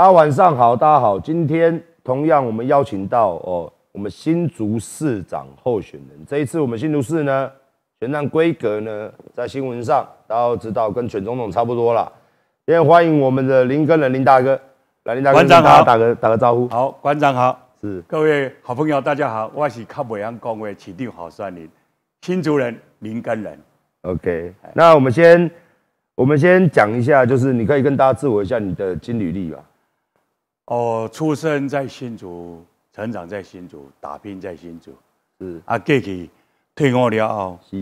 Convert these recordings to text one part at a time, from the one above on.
大家晚上好，大家好。今天同样我们邀请到哦，我们新竹市长候选人。这一次我们新竹市呢，选战规格呢，在新闻上大家知道，跟选总统差不多了。天欢迎我们的林根仁林大哥，来林大哥馆长好，打个打个招呼。好，馆长好，是各位好朋友，大家好，我是靠北洋公会起定好三林，新竹人林根仁。OK，那我们先我们先讲一下，就是你可以跟大家自我一下你的金履历吧。我出生在新竹，成长在新竹，打拼在新竹。嗯，啊，过去退伍了后，是，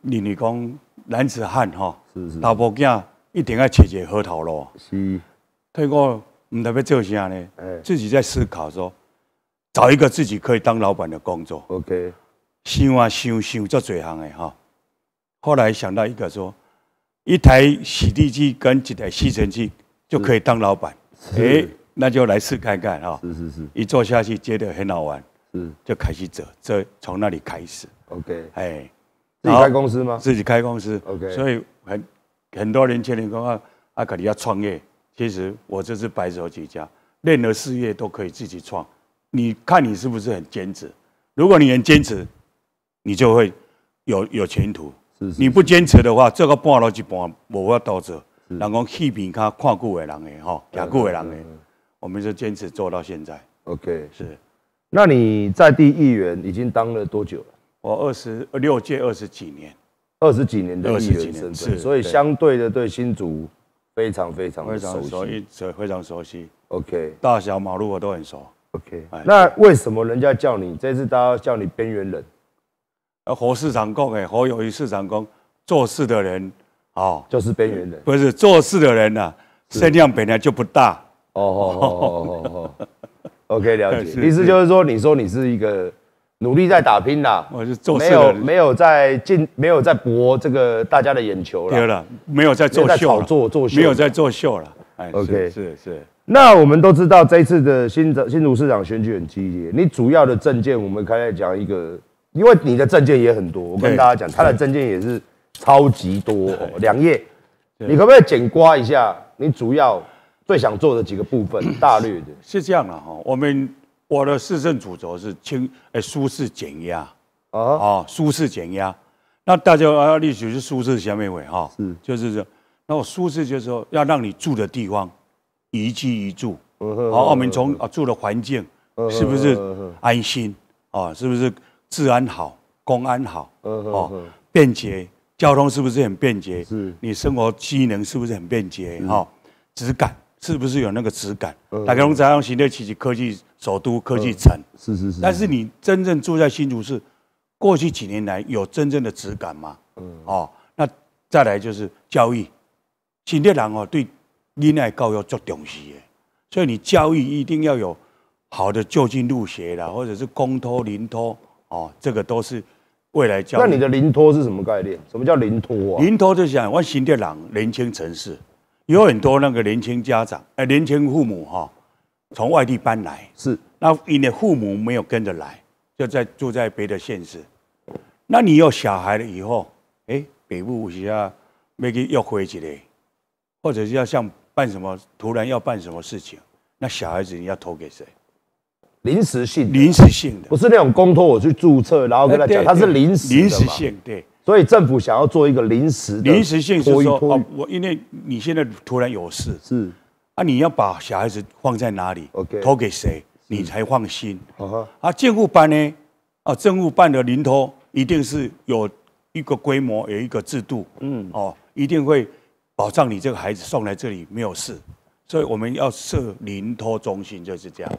你你讲男子汉哈，是是，大伯囝一定要找一个好头路。是，退伍唔特别做啥呢？哎，自己在思考说，找一个自己可以当老板的工作。OK，想啊想，想做几行的哈。后来想到一个说，一台洗地机跟一台吸尘器就可以当老板。哎。那就来试看看哈，是是是，一坐下去觉得很好玩，嗯，就开始走，这从那里开始，OK，哎，自己开公司吗？自己开公司，OK，所以很很多年轻人讲啊，啊，讲你要创业，其实我这是白手起家，任何事业都可以自己创。你看你是不是很坚持？如果你能坚持，你就会有有前途。是，你不坚持的话，这个半路就半无法多做，人讲气病，他看骨的人的哈，脚骨的人的。我们就坚持做到现在。OK，是。那你在地议员已经当了多久了？我二十六届二十几年，二十几年的议员身份，所以相对的对新竹非常非常非常熟悉，非常熟悉。OK，大小马路我都很熟。OK，那为什么人家叫你这次大家叫你边缘人？啊，何市长公的，何友义市长公做事的人哦，就是边缘人。不是做事的人呢，声量本来就不大。哦哦哦哦哦，OK，了解。意思就是说，你说你是一个努力在打拼的，没有没有在进，没有在博这个大家的眼球了，没有了，没有在做秀，炒作做秀，没有在做秀了。哎，OK，是是。那我们都知道，这次的新新竹市长选举很激烈。你主要的证件，我们开始讲一个，因为你的证件也很多，我跟大家讲，他的证件也是超级多，两页。你可不可以剪刮一下？你主要。最想做的几个部分，大略的是这样的哈。我们我的市政主轴是轻，哎，舒适减压啊啊，舒适减压。那大家要历史是舒适下面位哈，嗯，就是说，那我舒适就是说要让你住的地方宜居宜住，好，我们从啊住的环境是不是安心啊？是不是治安好、公安好？嗯，哦，便捷，交通是不是很便捷？是，你生活机能是不是很便捷？哈，质感。是不是有那个质感？打开龙泽、新店、旗旗科技、首都科技城。是是是。但是你真正住在新竹市，过去几年来有真正的质感吗？嗯，哦，那再来就是教育，新店人哦对，恋爱教育足重视的，所以你教育一定要有好的就近入学的，或者是公托、临托哦，这个都是未来教。育那你的邻托是什么概念？什么叫邻托？啊？邻托就想我新店人年轻城市。有很多那个年轻家长，呃，年轻父母哈，从外地搬来是，那你的父母没有跟着来，就在住在别的县市。那你有小孩了以后，哎，北部需要要去要回去的，或者是要像办什么，突然要办什么事情，那小孩子你要投给谁？临时性临时性的，不是那种公托我去注册，然后跟他讲，他是临时，临时性的，对。所以政府想要做一个临时临时性，是说哦，我因为你现在突然有事是，啊，你要把小孩子放在哪里？OK，托给谁，你才放心。哦，啊，监护办呢？啊，政务办的临托一定是有一个规模，有一个制度。嗯，哦，一定会保障你这个孩子送来这里没有事。所以我们要设临托中心，就是这样，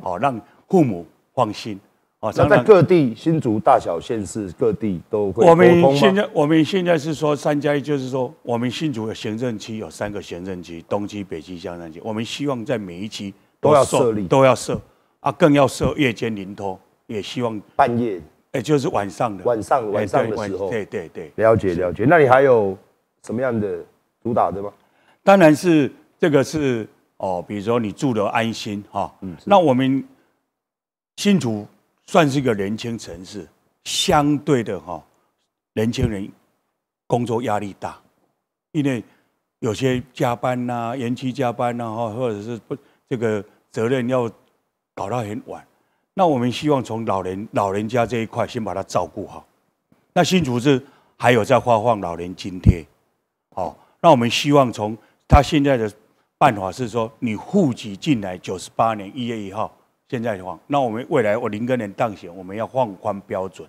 好让父母放心。哦，在各地新竹大小县市各地都会。我们现在我们现在是说三加一，就是说我们新竹的行政区有三个行政区：东区、北区、香南区。我们希望在每一区都要设立，都要设啊，更要设夜间临托，也希望半夜哎，就是晚上的晚上晚上的时候。对对对，了解了解。那你还有什么样的主打的吗？当然是这个是哦，比如说你住得安心哈。嗯，那我们新竹。算是一个年轻城市，相对的哈，年轻人工作压力大，因为有些加班呐、延期加班呐，或者是不这个责任要搞到很晚。那我们希望从老人、老人家这一块先把他照顾好。那新竹市还有在发放老年津贴，哦，那我们希望从他现在的办法是说，你户籍进来九十八年一月一号。现在的话，那我们未来我零根年当选，我们要放宽标准，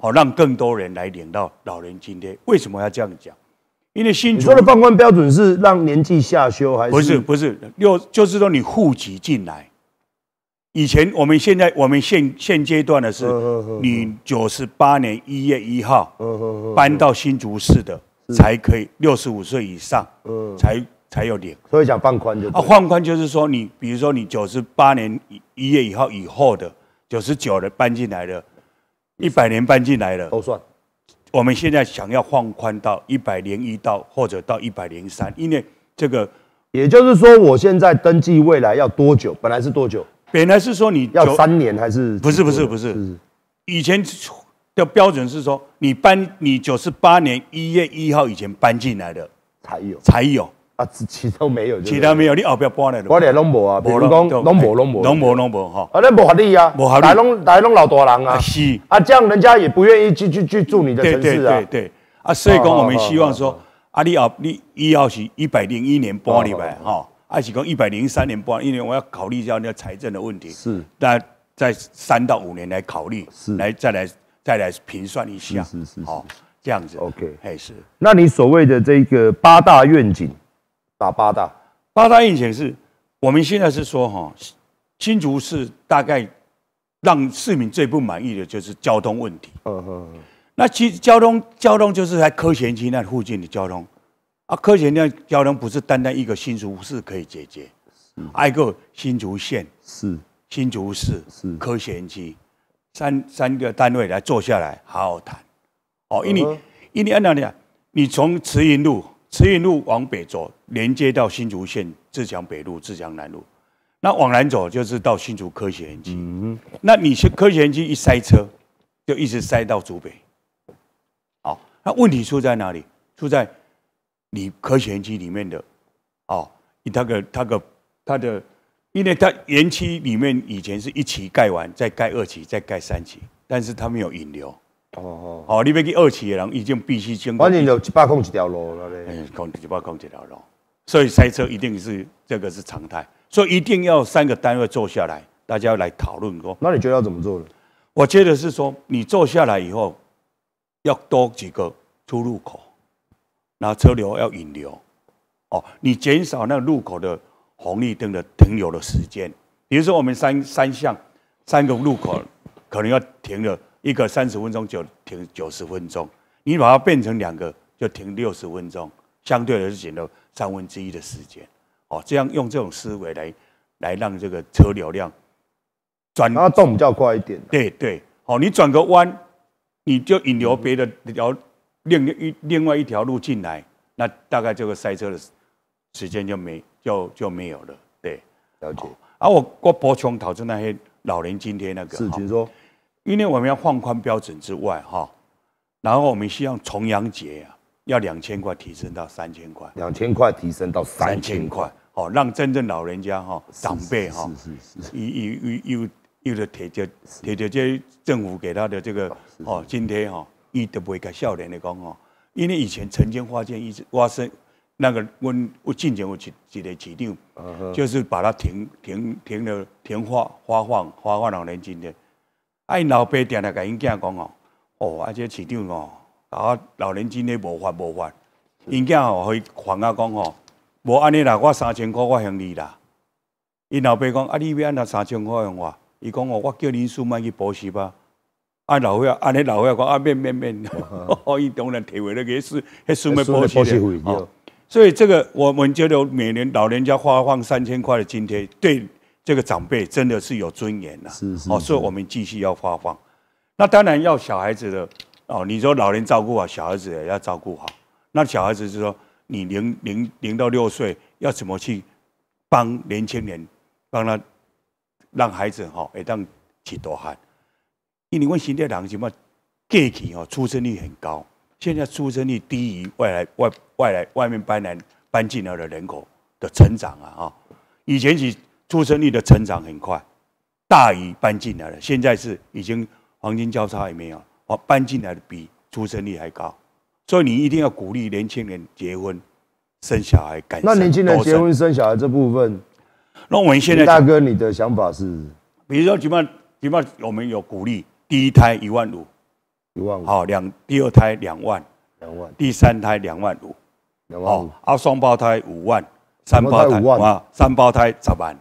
好让更多人来领到老人津贴。为什么要这样讲？因为新你说的放宽标准是让年纪下修还是？不是不是六，就是说你户籍进来，以前我们现在我们现现阶段的是你九十八年一月一号搬到新竹市的才可以六十五岁以上，嗯，才。才有领，所以想放宽就啊，放宽就是说，你比如说，你九十八年一月以后以后的九十九的搬进来的，一百年搬进来的都算。我们现在想要放宽到一百零一到或者到一百零三，因为这个也就是说，我现在登记未来要多久？本来是多久？本来是说你要三年还是？不是不是不是，以前的标准是说，你搬你九十八年一月一号以前搬进来的才有才有。啊，其其他没有，其他没有，你后边搬来，搬来拢无啊，拢无，拢无，拢无，拢无哈，啊，那无合理啊，合理，来拢来拢老大人啊，是，啊，这样人家也不愿意去去去住你的城市啊，对对对啊，所以讲我们希望说，啊，你啊，你一要是一百零一年搬你来哈，还是讲一百零三年搬，因为我要考虑一下那个财政的问题，是，那在三到五年来考虑，是，来再来再来评算一下，是是，好，这样子，OK，哎是，那你所谓的这个八大愿景。打八大，八大以前是，我们现在是说哈，新竹市大概让市民最不满意的就是交通问题。那其实交通交通就是在科学区那附近的交通，啊，科学那交通不是单单一个新竹市可以解决，挨个新竹县是，新竹市是科学区，三三个单位来坐下来好好谈，哦，因为因为按道理，你从慈云路。慈云路往北走，连接到新竹县自强北路、自强南路，那往南走就是到新竹科学园区。那你去科学园区一塞车，就一直塞到竹北。好，那问题出在哪里？出在你科学园区里面的，哦，你那个、那个、它的，因为它园区里面以前是一期盖完，再盖二期，再盖三期，但是它没有引流。哦哦，哦，你要去二期的人，已经必须经过。反正就一百公一条路了嘞，公就一百公一条路，所以塞车一定是这个是常态，所以一定要三个单位坐下来，大家来讨论过。那你觉得要怎么做呢？我觉得是说，你坐下来以后，要多几个出入口，然后车流要引流。哦，你减少那路口的红绿灯的停留的时间。比如说，我们三三项三个路口可能要停了。一个三十分钟就停九十分钟，你把它变成两个就停六十分钟，相对来说省了三分之一的时间。哦，这样用这种思维来，来让这个车流量转，那动比较快一点。对对，哦，你转个弯，你就引流别的条另一另外一条路进来，那大概这个塞车的时间就没就就没有了。对，了解。而我郭伯雄讨论那些老人津贴那个事情说。因为我们要放宽标准之外，哈，然后我们希望重阳节啊，要两千块提升到三千块，两千块提升到三千块，哦，让真正老人家哈，长辈哈，有又又又有的铁着铁着这政府给他的这个哦津贴哈，伊都不会跟少年的讲哦，因为以前曾经发现一直，发生。那个我我今前我一一个决定，就是把它停停停了，停花发放发放老年津贴。啊，因老爸定来给因囝讲哦，哦，啊，这市场哦，啊，老人真诶无法无法，因囝哦伊还啊讲哦，无安尼啦，我三千块我行你啦。因老爸讲啊，你要安那三千块用我，伊讲哦，我叫恁叔买去补习吧。啊，老伙啊，安尼老伙仔讲啊，免免免，哦，伊当然提回来给孙迄孙买补习的。所以这个我们觉得每年老人家发放三千块的津贴，对。这个长辈真的是有尊严是、哦，所以我们继续要发放。那当然要小孩子的哦，你说老人照顾好，小孩子也要照顾好。那小孩子是说，你零零零到六岁要怎么去帮年轻人，帮他让孩子哈，也当起多汗。因为问新界人什么，过去哦出生率很高，现在出生率低于外来外外来外面搬来搬进来的人口的成长啊哦，以前是。出生率的成长很快，大于搬进来了。现在是已经黄金交叉里面啊，哦，搬进来的比出生率还高，所以你一定要鼓励年轻人结婚生小孩。那年轻人结婚生小孩这部分，那我们现在大哥，你的想法是，比如说，比方比方我们有鼓励第一胎一万五，一万五，好，两第二胎两万，两万，第三胎两万五，两万五，啊，双胞胎五万，三胞胎啊，三胞胎咋办？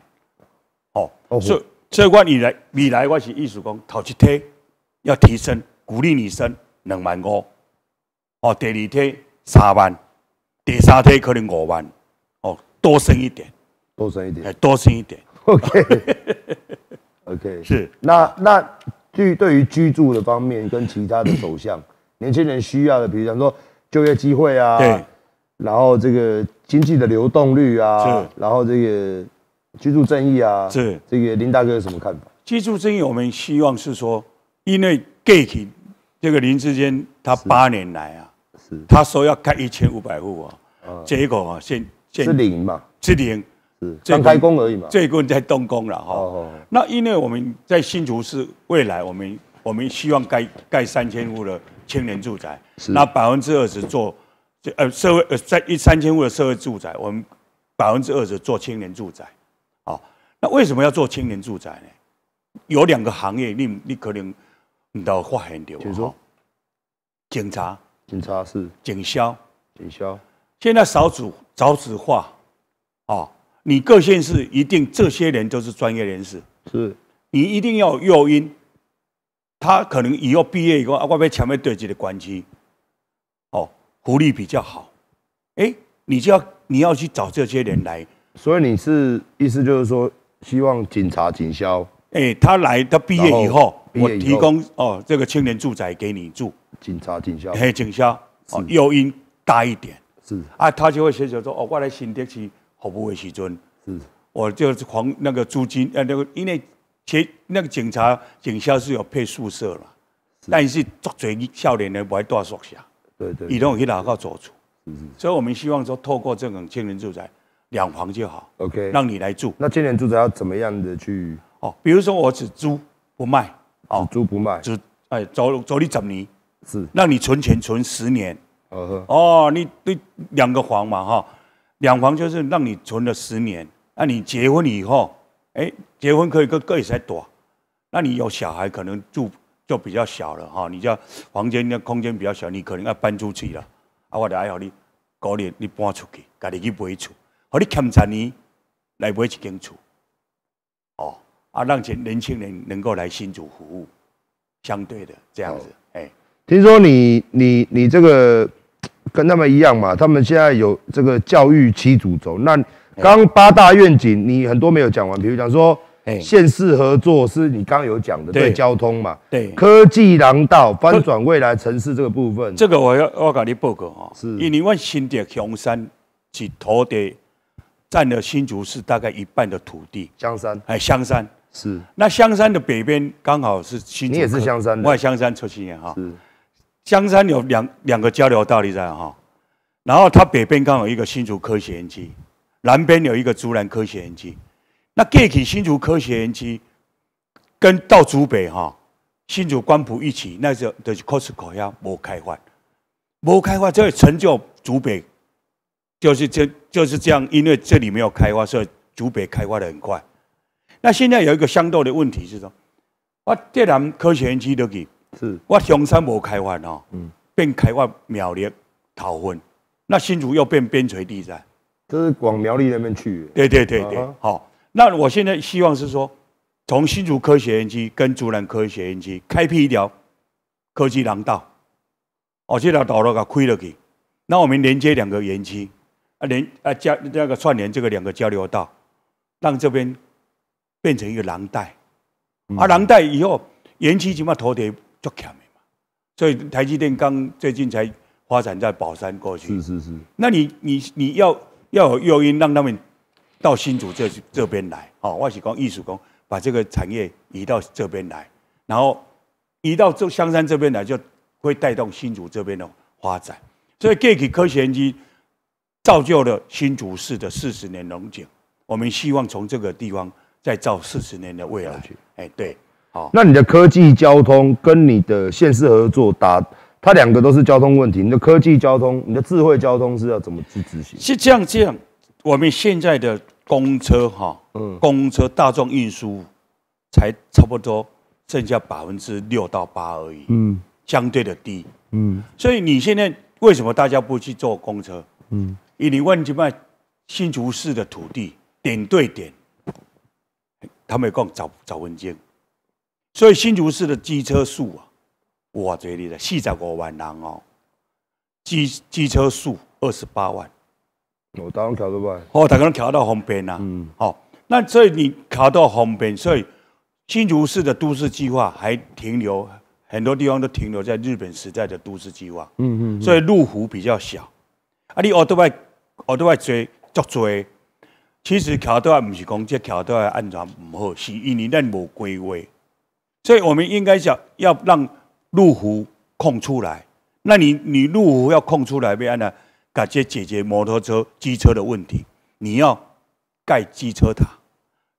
是，这我未来未来我是意思讲，头一天要提升，鼓励女生两万五，哦，第二天三万，第三天可能五万，哦，多生一点，多生一点，还多生一点。OK，OK，是。那那对对于居住的方面跟其他的走向，年轻人需要的，比如讲说就业机会啊，对，然后这个经济的流动率啊，然后这个。居住正义啊，是这个林大哥有什么看法？居住正义，我们希望是说，因为 Gate 这个林志坚，他八年来啊，是他说要盖一千五百户啊，结果啊，现是零嘛，是零，是刚开工而已嘛，这一公在动工了哈。那因为我们在新竹市未来，我们我们希望盖盖三千户的青年住宅，那百分之二十做就呃社会呃在一三千户的社会住宅，我们百分之二十做青年住宅。那为什么要做青年住宅呢？有两个行业，你你可能你都发现请说，警察。警察是。警消，警消，现在少子少子化啊，你各县市一定这些人都是专业人士。是。你一定要诱因，他可能以后毕业以后啊，外面前面对接的关系，哦，福利比较好，哎，你就要你要去找这些人来。所以你是意思就是说。希望警察、警校，哎，他来，他毕业以后，我提供哦，这个青年住宅给你住。警察、警校，嘿，警校哦，诱因大一点，是啊，他就会想想说，哦，我来新贴是服务的时尊？是，我就是还那个租金，呃，那个因为其那个警察、警校是有配宿舍了，但是做最少年的不会住宿舍，对对，移动去哪个租住？嗯所以我们希望说，透过这种青年住宅。两房就好，OK，让你来住。那今年住宅要怎么样的去？哦，比如说我只租不卖，哦，租不卖，只哎，走走，你整你？是，让你存钱存十年。哦呵，哦，你对两个房嘛哈，两房就是让你存了十年。那你结婚以后，哎，结婚可以各各理财躲。那你有小孩可能住就比较小了哈，你家房间那空间比较小，你可能要搬出去了。啊，我的爱好你，可年你搬出去，家己去买一厝。我哋牵着你来买持相处，哦啊，让这年轻人能够来新组服务，相对的这样子。哎，听说你你你这个跟他们一样嘛？他们现在有这个教育七组轴。那刚八大愿景，你很多没有讲完，比如讲说，哎，县市合作是你刚刚有讲的，对交通嘛，对科技廊道翻转未来城市这个部分。这个我要我跟你报告啊，是，因为我新竹熊山去土地。占了新竹市大概一半的土地，香山，哎，香山是那香山的北边刚好是新竹，你也是香山的，我也香山出新年哈。嗯，香山有两两个交流道理在哈，然后它北边刚好一个新竹科学园区，南边有一个竹南科学园区。那过去新竹科学园区跟到竹北哈，新竹官埔一起那时候 Costco 呀，没开发，没开发就会成就竹北。就是这就是这样，因为这里没有开发，所以竹北开发的很快。那现在有一个相对的问题是说，我电南科学园区都给，是我香山无开发哦，嗯，变开发苗栗桃婚。那新竹又变边陲地带，这是往苗栗那边去。对对对对，好，那我现在希望是说，从新竹科学园区跟竹南科学园区开辟一条科技廊道，哦，这条道路搞开了去，那我们连接两个园区。啊，连啊，加那个串联这个两个交流道，让这边变成一个廊带，啊，廊带以后延期起码头地就强嘛，所以台积电刚最近才发展在宝山过去。是是是。那你你你要要有诱因让他们到新竹这这边来，哦，我是讲艺术工，把这个产业移到这边来，然后移到这香山这边来，就会带动新竹这边的发展。所以 g 给科学机。造就了新竹市的四十年龙井，我们希望从这个地方再造四十年的未来。哎，对，好。那你的科技交通跟你的县市合作，打它两个都是交通问题。你的科技交通，你的智慧交通是要怎么去执行？是这样，这样。我们现在的公车哈，嗯，公车大众运输才差不多剩下百分之六到八而已，嗯，相对的低，嗯。所以你现在为什么大家不去坐公车？嗯。一零万几块新竹市的土地，点对点，他们有讲找找文件，所以新竹市的机车数啊，我觉哩的四十五万人哦，机机车数二十八万，我当调到外，哦，他可能调到红边啊。嗯，好，那所以你调到红边，所以新竹市的都市计划还停留很多地方都停留在日本时代的都市计划，嗯嗯，所以路幅比较小，啊，你 o u t 我都爱追，作追。其实桥都还唔是讲，这桥都还安全唔好，是因为咱无规划。所以我们应该想，要让路湖空出来。那你，你路湖要空出来，变安呢？赶紧解决摩托车、机车的问题。你要盖机车塔，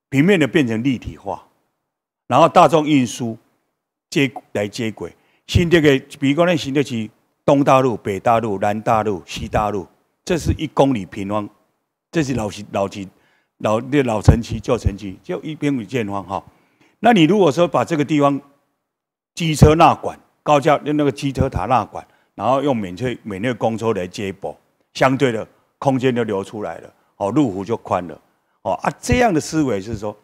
平面的变成立体化，然后大众运输接来接轨。新这个，比如讲咧，新的是东大陆、北大陆、南大陆、西大陆。这是一公里平方，这是老区、老区、老的、老城区、旧城区，就一平米建方哈。那你如果说把这个地方机车纳管、高架用那个机车塔纳管，然后用免费免费公车来接驳，相对的空间就留出来了哦，路幅就宽了哦啊。这样的思维是说，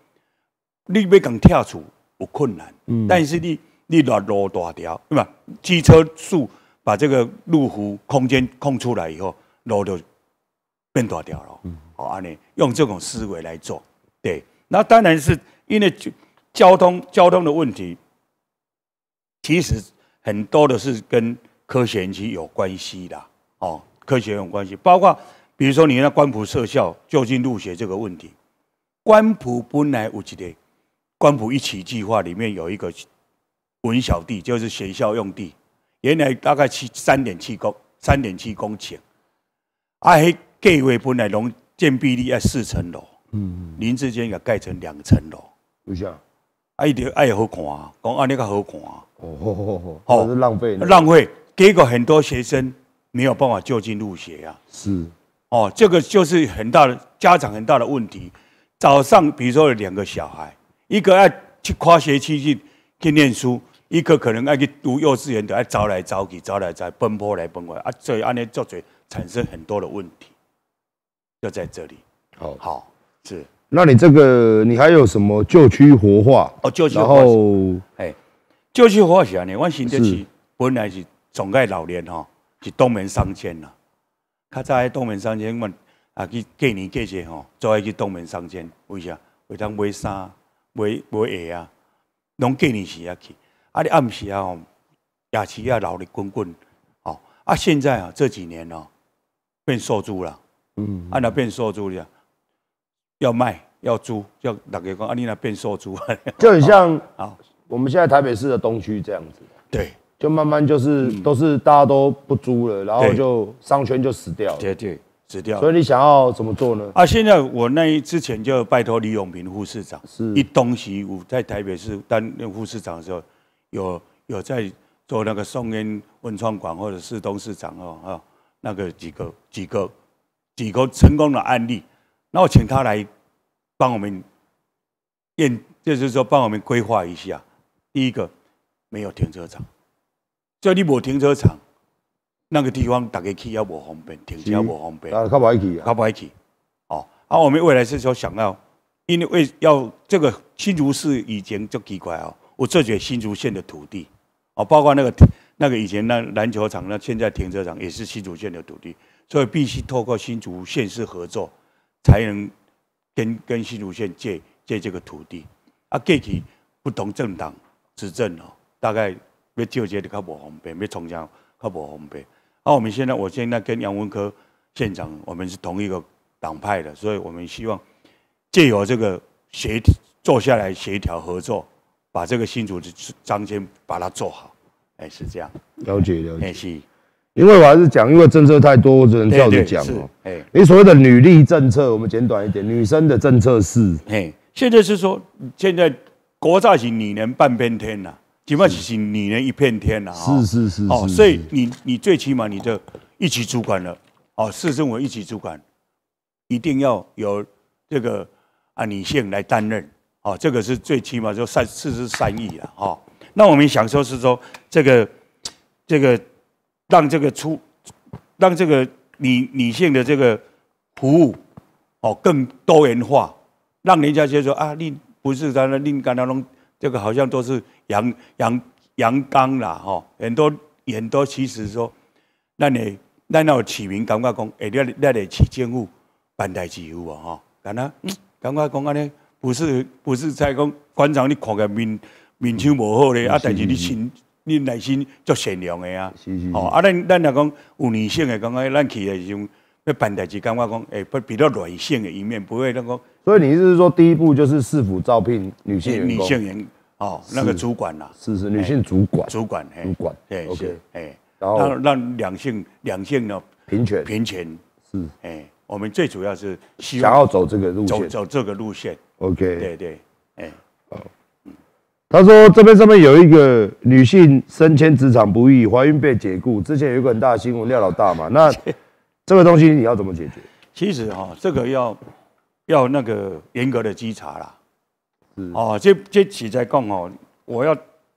你贝港跳出有困难，嗯，但是你你拦路大条对吧？机车数把这个路幅空间空出来以后。路就变大掉了，哦，安尼用这种思维来做，对，那当然是因为交通交通的问题，其实很多的是跟科学区有关系的，哦，科学有关系，包括比如说你那官埔设校就近入学这个问题，官埔本来有一点，官埔一期计划里面有一个文小地，就是学校用地，原来大概七三点七公三点七公顷。啊，迄计划本来拢建比例要四层楼，嗯嗯，志坚间也盖成两层楼，是啊，啊伊著爱好看啊，讲安尼个好看啊，哦哦哦，这哦，浪费，浪费，结果很多学生没有办法就近入学啊，是，哦，这个就是很大的家长很大的问题。早上比如说有两个小孩，一个爱去跨学期去去念书，一个可能爱去读幼稚园，的，爱朝来朝去，朝来朝奔波来奔波，啊，所以安尼作最。产生很多的问题，就在这里。好，好，是。那你这个，你还有什么旧区活化？哦，旧区活化，哎，旧区活化啥呢？我新在是本来是总爱老年哈，是东门商圈呐。他在东门商圈，我啊去过年过节吼，最爱去东门商圈，为啥？为当买衫、买买鞋啊，拢过年时啊去。啊你暗时啊，吼，夜市啊，老力滚滚哦。啊，现在啊，这几年哦。变瘦租了，嗯，啊，那变瘦租了，要卖要租，要大家讲啊，你那变瘦租啊，就很像啊，我们现在台北市的东区这样子，对，就慢慢就是都是大家都不租了，然后就商圈就死掉了，对对，死掉。所以你想要怎么做呢？啊，现在我那之前就拜托李永平副市长，是，一东西五在台北市任副市长的时候，有有在做那个松烟文创馆或者是董事长哦，哈。那个几个几个几个成功的案例，然后请他来帮我们验，就是说帮我们规划一下。第一个没有停车场，这里没停车场，那个地方大开去也不方便，停车不方便啊，较唔爱去啊，较唔去。哦，啊，我们未来是说想要，因为要这个新竹市以前就奇怪哦，我这些新竹县的土地，哦，包括那个。那个以前那篮球场，那现在停车场也是新竹县的土地，所以必须透过新竹县市合作，才能跟跟新竹县借借这个土地。啊，过去不同政党执政哦，大概要交接的较不方便，要从交较不方便。啊，我们现在，我现在跟杨文科县长，我们是同一个党派的，所以我们希望借由这个协坐下来协调合作，把这个新竹的张先把它做好。哎，是这样，了解了解。是，因为我还是讲，因为政策太多，我只能跳着讲哦。哎，你所谓的女力政策，我们简短一点，女生的政策是，哎，现在是说，现在国造型女人半边天了，起码型女人一片天了。是是是。哦，所以你你最起码你就一起主管了，哦，市政委一起主管，一定要有这个啊女性来担任，哦，这个是最起码就三四十三亿了，哈。那我们想说，是说。这个，这个，让这个出，让这个女女性的这个服务，哦，更多元化，让人家就说啊，你不是在那另干那种，这个好像都是阳阳阳刚啦，吼，很多很多其实说，那你那那市民感觉讲，哎，那你起政府办代志有啊，吼，干那，感觉讲安尼不是不是在讲馆长，你看个面面相无好咧，啊，但是你请。你内心足善良的啊！哦，啊，咱咱来讲，有女性的刚讲，咱去时种要办代志，感觉讲诶，不比较软性的一面，不会那个。所以你意思是说，第一步就是市府招聘女性女性员哦，那个主管呐。是是，女性主管。主管。主管。对。OK。诶，然后让两性两性呢平权平权是诶，我们最主要是希望要走这个路线，走走这个路线。OK。对对。诶。他说：“这边上面有一个女性升迁职场不易，怀孕被解雇，之前有一个很大的新闻廖老大嘛。那 这个东西你要怎么解决？其实哈，这个要要那个严格的稽查啦。哦，这这起在共哦，我要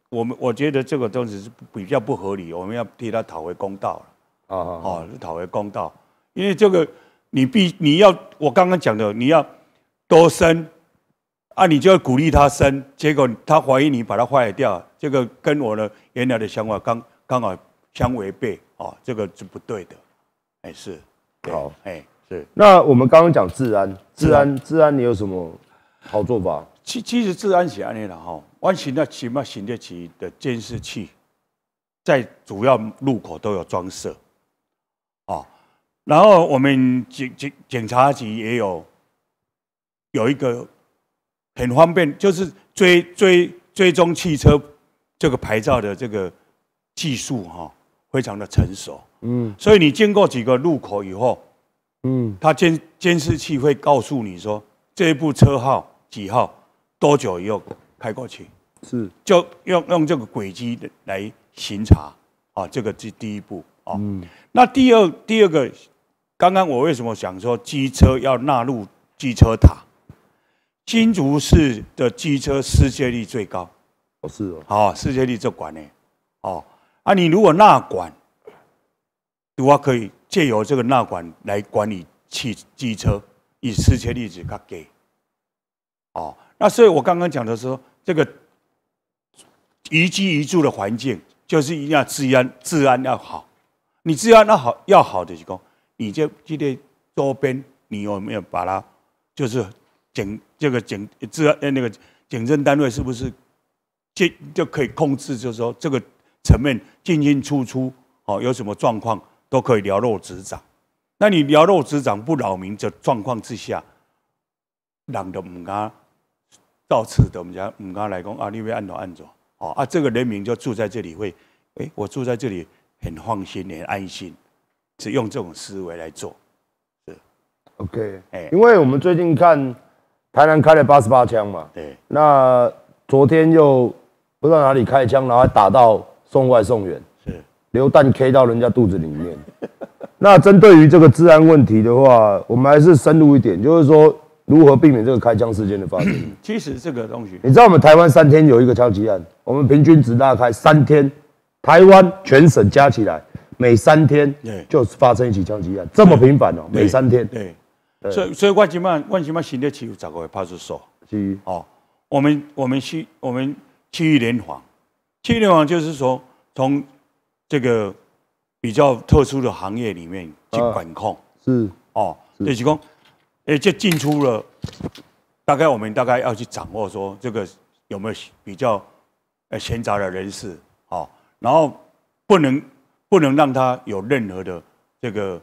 我们我觉得这个东西是比较不合理，我们要替他讨回公道哦啊啊，哦，讨回公道，因为这个你必你要我刚刚讲的，你要多生。”啊，你就要鼓励他生，结果他怀疑你把他坏掉，这个跟我呢原来的想法刚刚好相违背啊，这个是不对的。哎，是，好，哎，是。那我们刚刚讲治安，治安，治安，你有什么好做法？其其实治安是安内了哈，安的起码行得起的监视器在主要路口都有装设啊，然后我们警警警察局也有有一个。很方便，就是追追追踪汽车这个牌照的这个技术哈，非常的成熟。嗯，所以你经过几个路口以后，嗯，它监监视器会告诉你说这一部车号几号，多久以后开过去？是，就用用这个轨迹来巡查啊，这个是第一步啊。嗯，那第二第二个，刚刚我为什么想说机车要纳入机车塔？新竹市的机车失窃率最高哦，是哦，好失窃率这管呢，哦啊，你如果纳管，我要可以借由这个纳管来管理汽机车，以失窃例子较给哦。那所以我刚刚讲的说，这个宜居宜住的环境，就是一定要治安治安要好。你治安要好要好的时讲，你就记得周边你有没有把它就是整。这个警治安呃那个警政单位是不是进就可以控制？就是说这个层面进进出出哦，有什么状况都可以了若指掌。那你了若指掌不扰民的状况之下，人都唔敢到此，的，我们讲唔敢来讲啊，因为按左按左哦啊，这个人民就住在这里会，哎，我住在这里很放心很安心，是用这种思维来做。是 OK，哎，因为我们最近看。台南开了八十八枪嘛，对，那昨天又不知道哪里开枪，然后还打到送外送远，是，榴弹 K 到人家肚子里面。那针对于这个治安问题的话，我们还是深入一点，就是说如何避免这个开枪事件的发生。其实这个东西，你知道我们台湾三天有一个枪击案，我们平均值大概三天，台湾全省加起来每三天就发生一起枪击案，这么频繁哦，每三天。对。所以，所以为什么，为什么新的区找个派出所？是哦，我们我们区我们区域联防，区域联防就是说，从这个比较特殊的行业里面去管控。是哦，就是讲，诶，这进出了，大概我们大概要去掌握说，这个有没有比较呃闲杂的人士？哦，然后不能不能让他有任何的这个。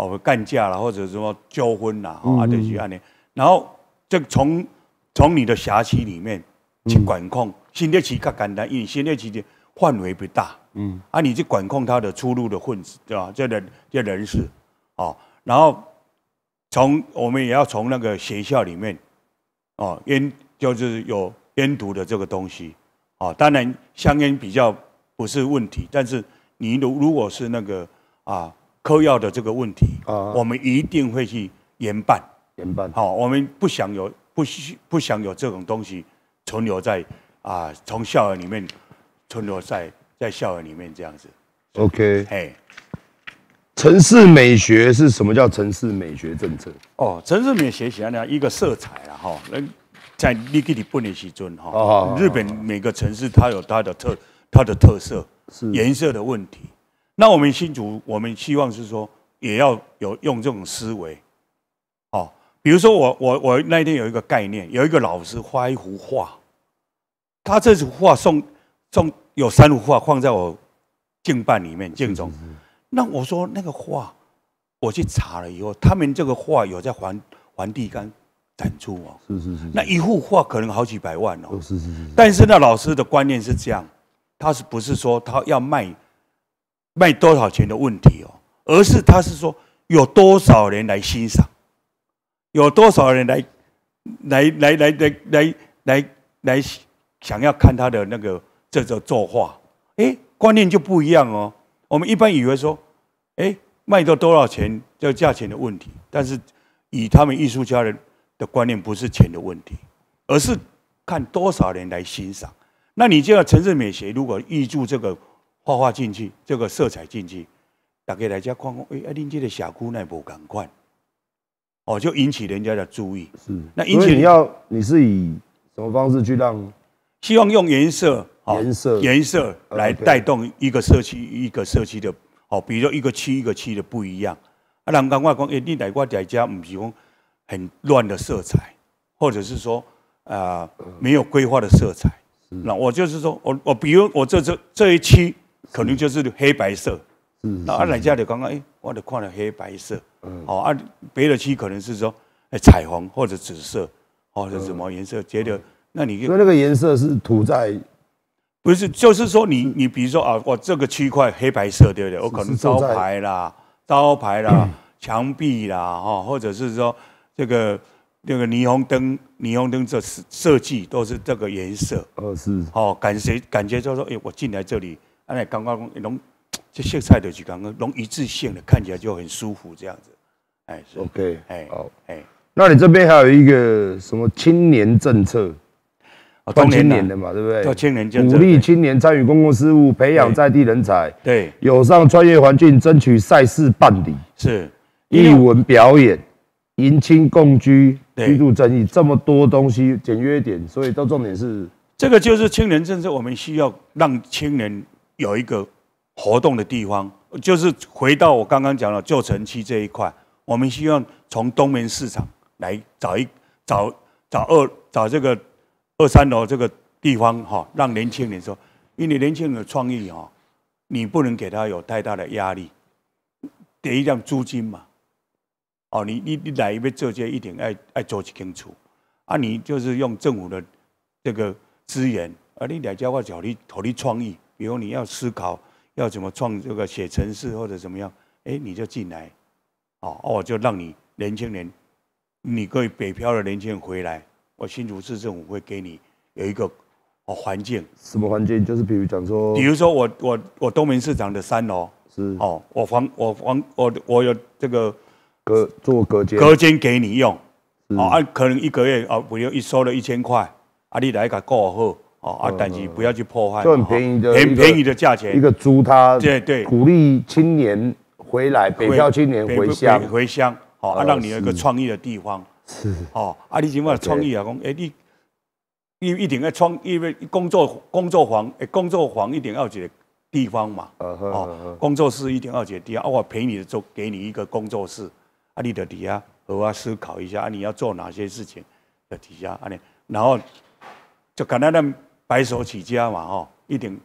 哦，干架了，或者什么纠纷呐，啊，这些案例，然后就从从你的辖区里面去管控，新在期较简单，因为新在期的范围不大，嗯，啊，你去管控他的出入的混子，对吧？这人这人士，哦，然后从我们也要从那个学校里面，哦，烟就是有烟毒的这个东西，哦，当然香烟比较不是问题，但是你如如果是那个啊。嗑药的这个问题，啊，我们一定会去严办。严办，好，我们不想有，不不想有这种东西存留在啊，从校园里面存留在在校园里面这样子。OK，哎，城市美学是什么？叫城市美学政策？哦，城市美学讲呢一个色彩了哈，那在你给你不尼系尊哈，日本每个城市它有它的特它的特色，是颜色的问题。那我们新竹，我们希望是说，也要有用这种思维，哦，比如说我我我那一天有一个概念，有一个老师画一幅画，他这幅画送送有三幅画放在我镜办里面，镜总，那我说那个画，我去查了以后，他们这个画有在黄黄地冈展出哦，是是是，那一幅画可能好几百万哦，是是是，但是那老师的观念是这样，他是不是说他要卖？卖多少钱的问题哦，而是他是说有多少人来欣赏，有多少人来来来来来来来来想要看他的那个这幅作画，哎，观念就不一样哦。我们一般以为说，哎，卖到多少钱叫价钱的问题，但是以他们艺术家的的观念，不是钱的问题，而是看多少人来欣赏。那你就要城市美学，如果预祝这个。画画进去，这个色彩进去，大家来家看我。哎，阿林姐的小姑内部敢看，哦，就引起人家的注意。是，那引起你要你是以什么方式去让？希望用颜色，颜色，颜色来带动一个社区，一个社区的哦。比如说一个区一个区的不一样。阿人哥，我讲，哎，你来我在家，不是欢很乱的色彩，或者是说啊，没有规划的色彩。那我就是说我我，比如我这这这一期。可能就是黑白色，嗯，那阿奶家的刚刚哎，我得看了黑白色，嗯，哦，啊，别的区可能是说，哎，彩虹或者紫色，哦，者什么颜色？觉得那你就，那那个颜色是涂在，不是，就是说你你比如说啊，我这个区块黑白色，对不对？我可能招牌啦，招牌啦，墙壁啦，哈，或者是说这个这个霓虹灯，霓虹灯这设计都是这个颜色，哦，是，哦，感谁感觉就说，哎，我进来这里。那你刚刚拢这色彩就是刚刚拢一致性的，看起来就很舒服这样子。哎，OK，哎，好，哎，那你这边还有一个什么青年政策？啊，青年的嘛，对不对？叫青年政策，鼓励青年参与公共事务，培养在地人才。对，友善穿越环境，争取赛事办理。是，艺文表演、迎亲共居、居住正义，这么多东西，简约点。所以，都重点是这个就是青年政策，我们需要让青年。有一个活动的地方，就是回到我刚刚讲的旧城区这一块，我们希望从东门市场来找一找找二找这个二三楼这个地方哈，让年轻人说，因为年轻人的创意哈，你不能给他有太大的压力，第一辆租金嘛，哦，你你你来要做这一定要要租清楚，啊，你就是用政府的这个资源，而你来教化小你投你创意。比如你要思考要怎么创这个写城市或者怎么样，哎，你就进来，哦，我就让你年轻人，你可以北漂的年轻人回来，我新竹市政府会给你有一个哦环境，什么环境？就是比如讲说，比如说我我我东门市场的三楼，是哦，我房我房我我有这个隔做隔间隔间给你用，哦，可能一个月哦，比如一收了一千块，啊，你来个过后。哦，啊，等级不要去破坏，就很便宜的，很便宜的价钱。一个租他，对对，鼓励青年回来，北漂青年回乡，回乡，哦，让你有一个创意的地方。是，哦，啊，你有没创意啊？工，哎，你一一点要创，因为工作工作房，哎，工作房一点二几地方嘛？哦，工作室一点二几地。啊，我陪你做给你一个工作室。啊，你的底啊，和我思考一下，啊，你要做哪些事情的底下，啊，你然后就刚才那。白手起家嘛，吼，一定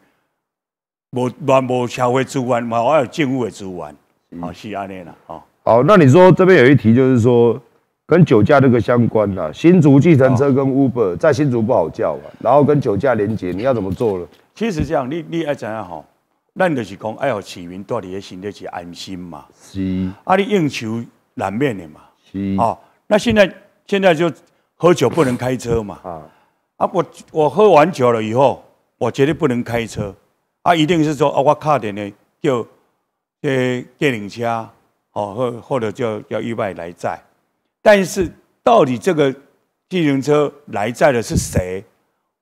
无乱无消费资源，冇有进物嘅资源，啊，是安尼啦，啊，好，那你说这边有一题，就是说跟酒驾这个相关啦。新竹计程车跟 Uber 在新竹不好叫啊，然后跟酒驾连接，你要怎么做呢？其实这样，你你爱怎样好，咱就是讲爱呀，市民到底嘅心里去安心嘛，是，啊，你应求难免的嘛，是，啊，那现在现在就喝酒不能开车嘛，啊。啊，我我喝完酒了以后，我绝对不能开车。啊，一定是说啊，我差点呢，就呃电瓶车，哦，或或者叫叫意外来载。但是到底这个电瓶车来载的是谁，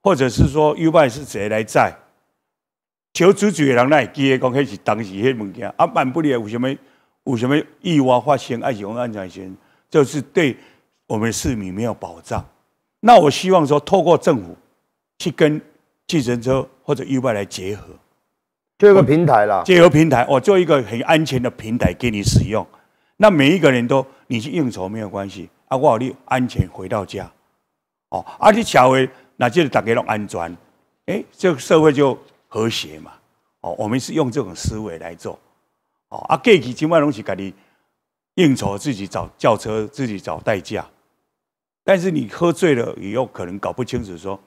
或者是说意外是谁来载？求知的人呢，记得刚开始当时那物件，啊，万不了有什么？有什么意外发生，是有安全性，就是对我们市民没有保障。那我希望说，透过政府去跟计程车或者 u b 来结合，做个平台啦，结合平台，我做一个很安全的平台给你使用。那每一个人都，你去应酬没有关系啊，我好你安全回到家，哦，而且巧为，那就是大家拢安全，哎，这个社会就和谐嘛。哦，我们是用这种思维来做，哦，啊，过去千万东西给你应酬，自己找轿车，自己找代驾。但是你喝醉了以后，可能搞不清楚说，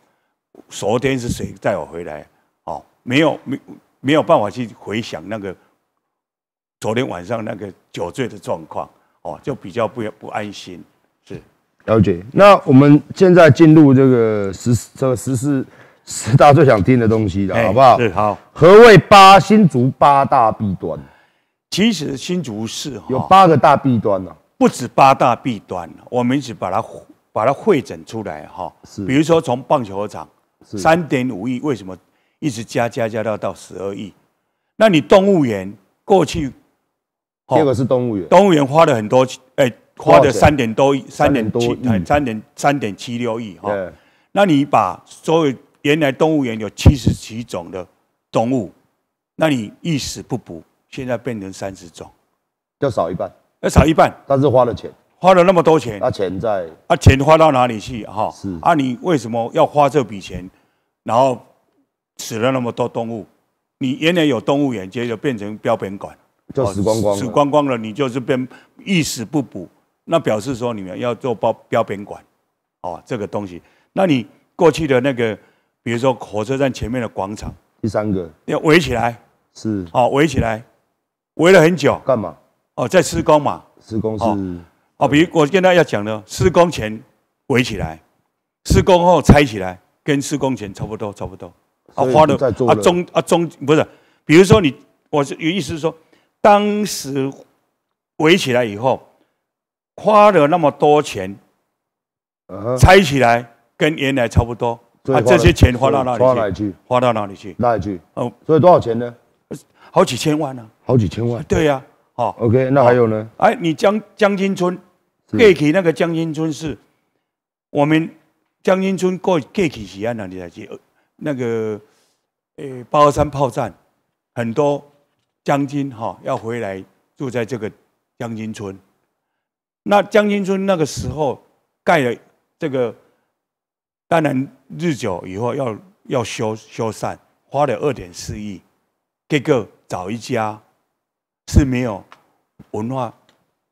昨天是谁带我回来？哦，没有，没没有办法去回想那个昨天晚上那个酒醉的状况。哦，就比较不不安心。是了解。那我们现在进入这个十这十四十大最想听的东西了，好不好？是好。何谓八新竹八大弊端？其实新竹是有八个大弊端呢，不止八大弊端。我们一直把它。把它会诊出来哈，比如说从棒球场三点五亿，为什么一直加加加到到十二亿？那你动物园过去，个是动物园，动物园花了很多，哎，花的三点多亿，三点多亿，三点三点七六亿哈。那你把所有原来动物园有七十七种的动物，那你一死不补，现在变成三十种，就少一半。要少一半，但是花了钱。花了那么多钱，那钱在，啊钱花到哪里去？哈，是啊，你为什么要花这笔钱？然后死了那么多动物，你原来有动物园，接着变成标本馆，就死光光，死光光了，你就是变一死不补，那表示说你们要做标标本馆，哦，这个东西。那你过去的那个，比如说火车站前面的广场，第三个要围起来，是哦，围起来，围了很久，干嘛？哦，在施工嘛，施工是。啊，比如我现在要讲的，施工前围起来，施工后拆起来，跟施工前差不多，差不多。啊，花了啊中啊中不是，比如说你，我是有意思是说，当时围起来以后，花了那么多钱，拆起来跟原来差不多。这些钱花到哪里去？花到哪里去？哪里去？哦，所以多少钱呢？好几千万呢。好几千万。对呀。好，OK，那还有呢？哎，你江将军村，过去那个将军村是，我们将军村过过去西安的里来？街，那个，呃，八二三炮战，很多将军哈要回来住在这个将军村，那将军村那个时候盖了这个，当然日久以后要要修修缮，花了二点四亿，各个找一家。是没有文化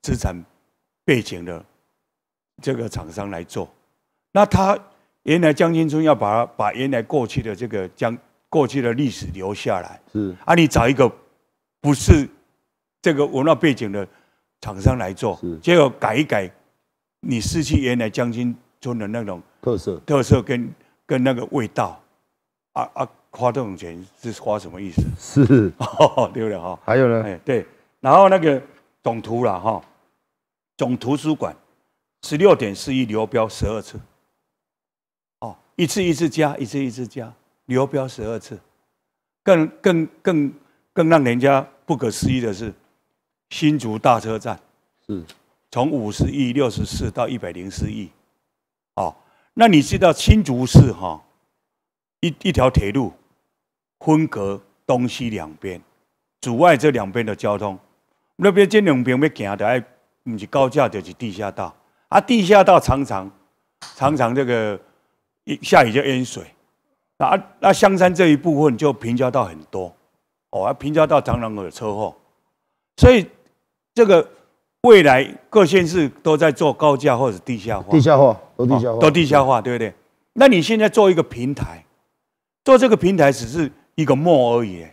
资产背景的这个厂商来做，那他原来将军村要把把原来过去的这个将过去的历史留下来，是啊，你找一个不是这个文化背景的厂商来做，结果改一改，你失去原来将军村的那种特色特色跟跟那个味道，啊啊。花这种钱是花什么意思？是，对不对？哈，还有呢？哎，对。然后那个总图了哈，总图书馆，十六点四亿，流标十二次，哦，一次一次加，一次一次加，流标十二次。更更更更让人家不可思议的是，新竹大车站，是，从五十亿六十四到一百零四亿，哦，那你知道新竹市哈，一一条铁路。分隔东西两边，阻碍这两边的交通。那边这两边要行的，哎，不是高架，就是地下道。啊，地下道常常常常这个一下雨就淹水。那啊，那香山这一部分就平交道很多，哦，平交道常常有车祸。所以这个未来各县市都在做高架或者地下化。地下化，都地下化，都地下化，对不对？那你现在做一个平台，做这个平台只是。一个梦而已，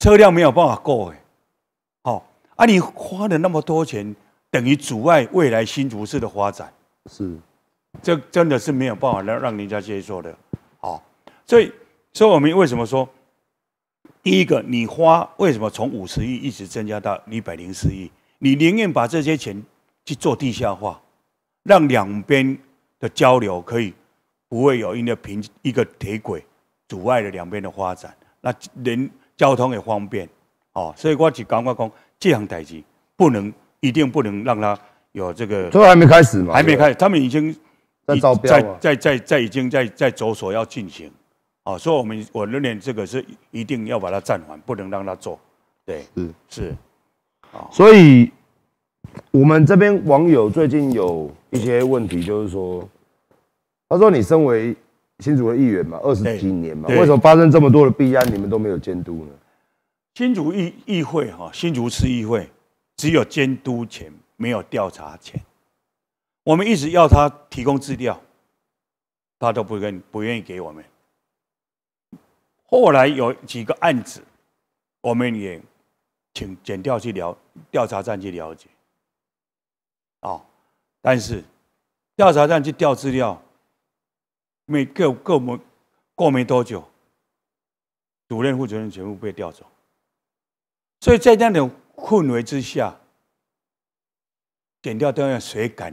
车辆没有办法过哎，好啊！你花了那么多钱，等于阻碍未来新竹市的发展，是，这真的是没有办法让让人家接受的哦，所以，所以我们为什么说，第一个，你花为什么从五十亿一直增加到一百零四亿？你宁愿把这些钱去做地下化，让两边的交流可以不会有一个平一个铁轨。阻碍了两边的发展，那人交通也方便哦，所以我只赶快讲这样代金不能一定不能让他有这个都还没开始嘛，还没开，始，他们已经在招标在在在在已经在在着手要进行，哦，所以我们我认为这个是一定要把它暂缓，不能让他做，对，是是，啊，所以我们这边网友最近有一些问题，就是说，他说你身为。新竹的议员嘛，二十几年嘛，为什么发生这么多的弊案，你们都没有监督呢？新竹议议会哈，新竹市议会只有监督权，没有调查权。我们一直要他提供资料，他都不愿不愿意给我们。后来有几个案子，我们也请检调去了调查站去了解，哦，但是调查站去调资料。没过过没过没多久，主任、副主任全部被调走，所以在这样的氛围之下，点掉调要谁敢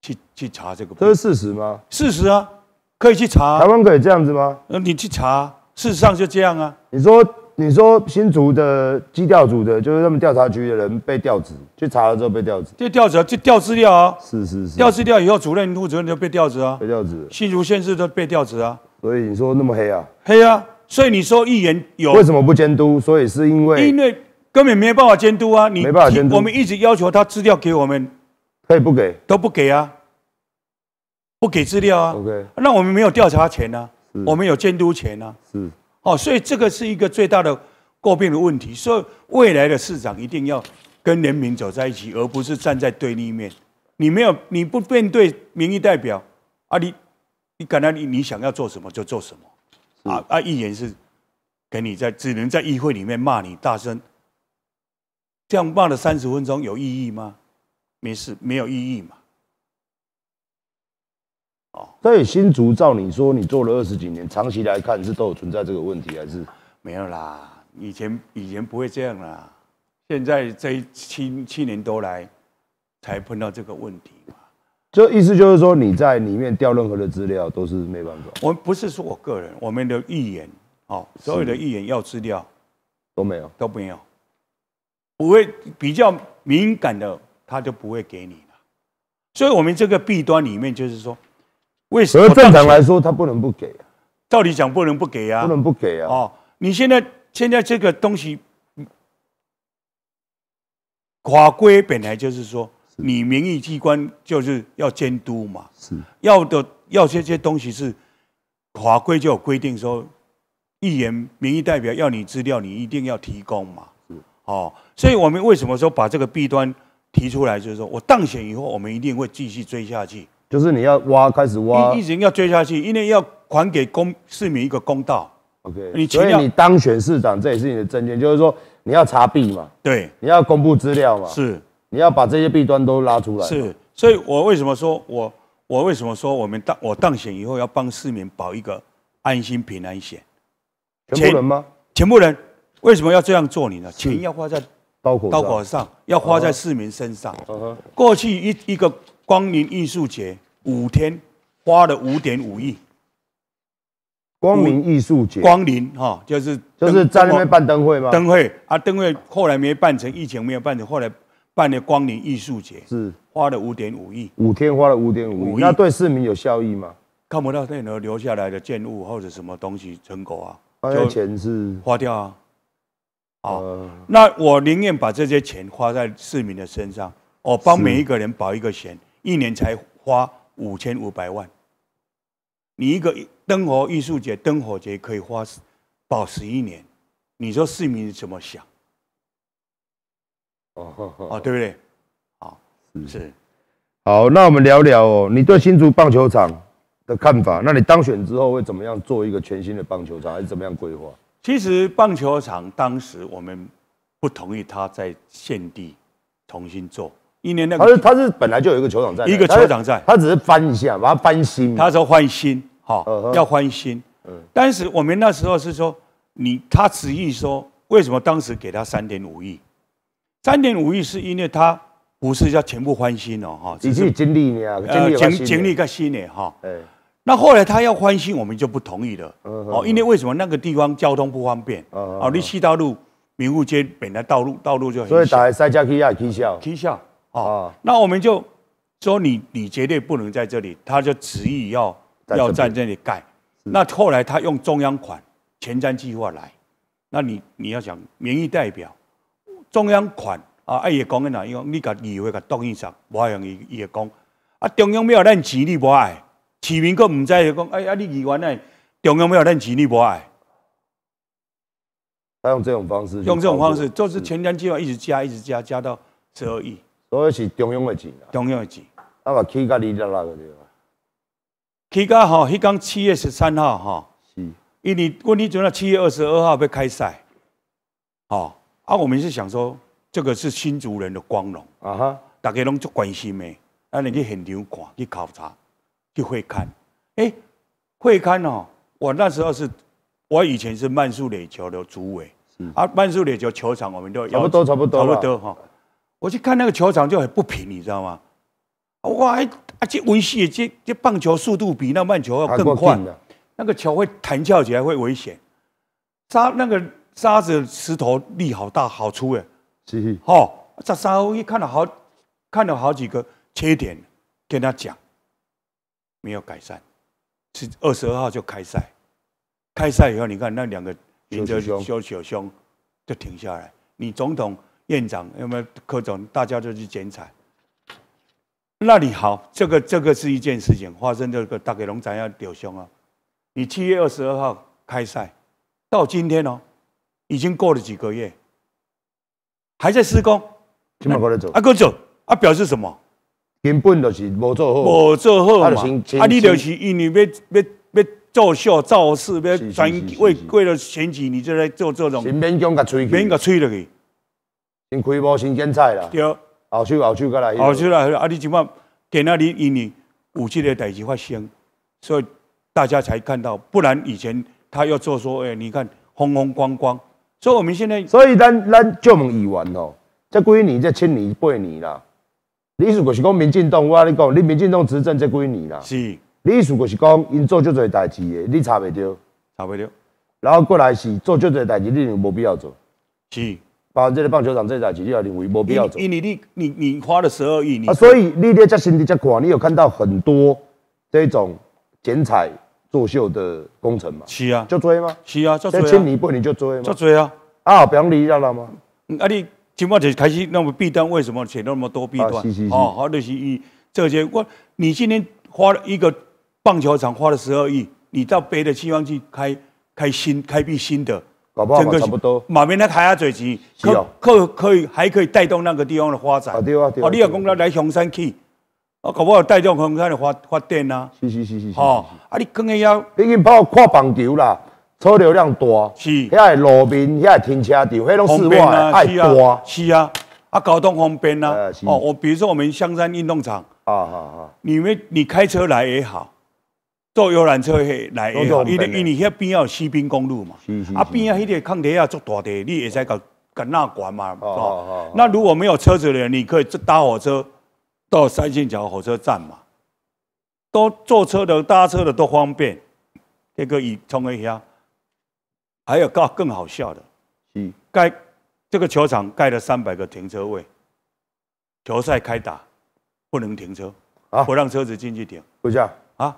去去查这个？这是事实吗？事实啊，可以去查。台湾可以这样子吗？呃，你去查，事实上就这样啊。你说。你说新竹的基调组的，就是他们调查局的人被调职，去查了之后被调职。就调职就调资料啊！是是是，调资料以后，主任、副主任就被调职啊。被调职，新竹县市都被调职啊。所以你说那么黑啊？黑啊！所以你说议员有为什么不监督？所以是因为因为根本没有办法监督啊！你没办法监督。我们一直要求他资料给我们，可以不给都不给啊，不给资料啊。OK，那我们没有调查权呢，我们有监督权呢。是。哦，所以这个是一个最大的诟病的问题，所以未来的市长一定要跟人民走在一起，而不是站在对立面。你没有，你不面对民意代表啊，你你感到你你想要做什么就做什么，啊啊，议员是给你在只能在议会里面骂你大声，这样骂了三十分钟有意义吗？没事，没有意义嘛。哦，以新竹照你说，你做了二十几年，长期来看是都有存在这个问题还是没有啦？以前以前不会这样啦，现在这七七年多来才碰到这个问题嘛。这意思就是说，你在里面调任何的资料都是没办法。我们不是说我个人，我们的预言，哦，所有的预言要资料都没有，都没有，不会比较敏感的他就不会给你了。所以我们这个弊端里面就是说。为什么？正常来说，他不能不给啊。到底讲不能不给啊。不能不给啊！哦，你现在现在这个东西，法规本来就是说，你民意机关就是要监督嘛，是要的要这些东西是法规就有规定说，议员民意代表要你资料，你一定要提供嘛。哦，所以我们为什么说把这个弊端提出来，就是说我当选以后，我们一定会继续追下去。就是你要挖，开始挖，一直要追下去，因为要还给公市民一个公道。OK，所以你当选市长，这也是你的证件，就是说你要查弊嘛，对，你要公布资料嘛，是，你要把这些弊端都拉出来。是，所以我为什么说我我为什么说我们当我当选以后要帮市民保一个安心平安险？全部人吗？全部人为什么要这样做你呢？钱要花在刀刀口上，要花在市民身上。过去一一个光临艺术节。五天花了五点五亿，光明艺术节，光临哈，就是就是在那边办灯会吗？灯会啊，灯会后来没办成，疫情没有办成，后来办了光临艺术节，是花了五点五亿，五天花了五点五亿。那对市民有效益吗？看不到任何留下来的建物或者什么东西成果啊，交钱是花掉啊。好，那我宁愿把这些钱花在市民的身上，我帮每一个人保一个险，一年才花。五千五百万，你一个灯火艺术节、灯火节可以花保十一年，你说市民怎么想？哦，哦，对不对？好，是，好，那我们聊聊哦，你对新竹棒球场的看法？那你当选之后会怎么样做一个全新的棒球场，还是怎么样规划？其实棒球场当时我们不同意他在现地重新做。一年那个，他是他是本来就有一个球场在，一个球场在，他只是翻一下，把它翻新。他说换新，哈，要换新。嗯，当时我们那时候是说，你他执意说，为什么当时给他三点五亿？三点五亿是因为他不是要全部翻新哦，哈，只是经历啊，经整整个新嘞，哈。哎，那后来他要翻新，我们就不同意了。嗯，哦，因为为什么那个地方交通不方便？哦哦哦，哦，立道路、民富街本来道路道路就很小，所以打塞加皮亚溪下溪下。哦，那我们就说你，你绝对不能在这里。他就执意要要在这里盖。那后来他用中央款前瞻计划来。那你你要想民意代表，中央款啊，伊也讲了，因为你个你会个动一上，我用伊伊也讲啊，中央没有咱钱，你不爱，市民佫唔知讲，哎啊，你议员呢，中央没有咱钱，你不爱。他用这种方式，用这种方式就是前瞻计划一直加，一直加，加到十二亿。所以是中央的钱啦，中央的钱，啊，客家你在哪里？客家吼，迄天七月十三号吼，是，因为如果你讲七月二十二号要开赛，好，啊，我们是想说，这个是新族人的光荣，啊哈，大家拢就关心的，啊，你去现场看，去考察，去会看，哎，会看哦，我那时候是，我以前是曼树垒球的主委，啊，曼树垒球球场我们都差不多，差不多，差不多哈。我去看那个球场就很不平，你知道吗？哇，啊，这危险，这这棒球速度比那棒球要更快，那个球会弹跳起来，会危险。沙那个沙子石头力好大，好粗哎。是。是，哦，这沙欧一看了好，看了好几个缺点，跟他讲，没有改善。是二十二号就开赛，开赛以后你看那两个，小雪兄就停下来。你总统。院长，有没有柯总？大家都去剪彩。那你好，这个这个是一件事情。发生这个大概龙展要丢凶啊！你七月二十二号开赛，到今天哦，已经过了几个月，还在施工。怎么过来走，阿哥总，啊，表示什么？根本就是无做好，无做好嘛。啊，你就是因为要要要作效造势，要专为为了选举，你就来做这种。先勉强甲吹落去，吹落去。开播先剪彩啦，对，后手后手过来。后手来，啊！你起码近那里一年有这个代志发生，所以大家才看到。不然以前他要做说，哎，你看风风光光。所以我们现在，所以咱咱就梦已完咯。这几年这七年八年啦，你意思就是讲民进党，我跟你讲，你民进党执政这几年啦，是。你意思就是讲因做足多代志的，你查袂着，查袂着。然后过来是做足多代志，你就无必要做，是。把这个棒球场再采其实要五亿波必要走。你你你你花了十二亿，你、所以你列在新的在广，你有看到很多这种剪彩作秀的工程嘛？是啊，就追吗？是啊，再签你一波你就追吗？就追啊！啊，不用理他了吗？啊，你今码就开始那么弊端，为什么写那么多弊端？好好类似于这些，我你今天花了一个棒球场，花了十二亿，你到别的地方去开开新开辟新的。搞不好也差不多，马面他开下多钱，可可可以还可以带动那个地方的发展。啊对啊对啊，啊你有讲交来香山去，啊搞不好带动香山的发发展啊。是是是是哦，啊你讲的要，毕竟跑跨棒球啦，车流量大，是，遐的路面遐的停车地，红边啊，是啊，是啊，啊搞到方便啊。哦我比如说我们香山运动场，啊好好，你们你开车来也好。坐游览车去来，因为因为遐边有西滨公路嘛，啊边啊迄个康堤啊足大块，你会在甲跟那管嘛，哦，那如果没有车子的人，你可以搭火车到三线桥火车站嘛，都坐车的、搭车的都方便。这个以冲一下，还有个更好笑的，嗯，盖这个球场盖了三百个停车位，球赛开打不能停车，啊不让车子进去停，对上啊。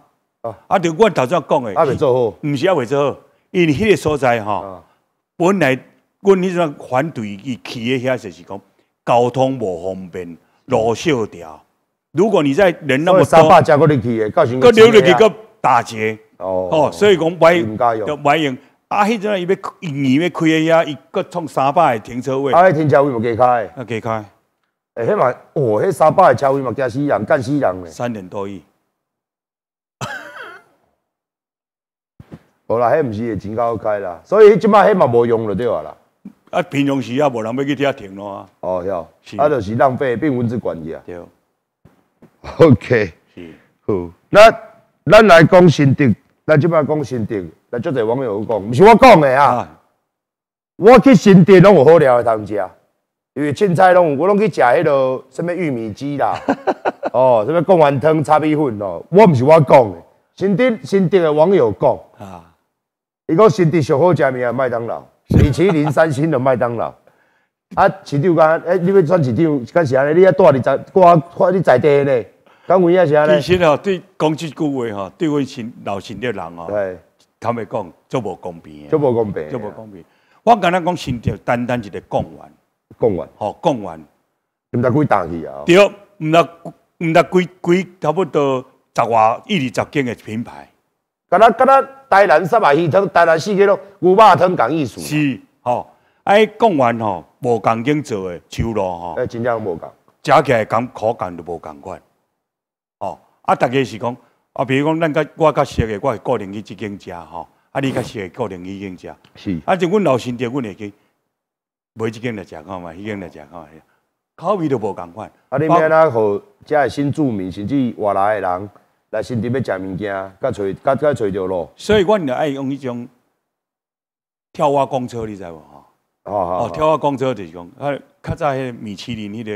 啊！就我头先讲的，啊未做好，毋是啊未做好，因为个所在吼，本来我迄阵反对伊去的遐就是讲交通无方便，路少条。如果你在人那么多，三百加过你去的，到时个搁留了几个打车，哦，所以讲，用一，万一，啊，现伊要要开的遐，伊搁创三百的停车位，啊，停车位无加开，啊，加开。诶，迄嘛，哦，迄三百的车位嘛，惊死人，干死人嘞，三点多亿。好啦，迄毋是钱真够开啦，所以即摆迄嘛无用了对啊啦。啊，平常时也无人要去遐停咯啊。哦，对，啊，就是浪费，并无之管系啊。对。O K。是。好。咱咱来讲新德，咱即摆讲新德，来做者网友讲，毋是我讲的啊。我去新德拢有好料的通食，因为凊彩拢有，我拢去食迄落什物玉米鸡啦。哦，什物贡丸汤、炒米粉哦，我毋是我讲的，新德新德的网友讲。啊。伊讲新竹上好食面啊，麦当劳，米其林三星的麦当劳。啊，市场干，哎，你要算市长，干是安尼，你还带你在，我发你在地嘞？是安尼。其实吼，对讲起句话吼，对我新老新的人哦，对，他们讲就无公平，就无公平，就无公平。我刚刚讲新地单单一个港湾，港湾，好港湾，唔得贵大气啊！对，唔知唔得贵贵，差不多十外一二十间嘅品牌。台南三百鱼汤，台南四个咯，牛肉汤讲意思。是，吼，哎，讲完吼，无共境做的，手咯，吼。哎，真正无共，食起来感口感都无共款。哦，啊，逐个是讲，啊，比如讲，咱甲我甲熟诶，我会固定去即间食吼，啊，你甲诶，固定去迄间食。是。啊，就阮老先爹，阮会去买即间来食看嘛，迄间来食看嘛，口味都无共款。啊，你安啦，互遮诶新住民，甚至外来诶人。来新店要食物件，甲找甲甲找着咯。所以阮就爱用一种跳蛙公车，你知无？哦，跳蛙公车就是讲，看在米其林迄个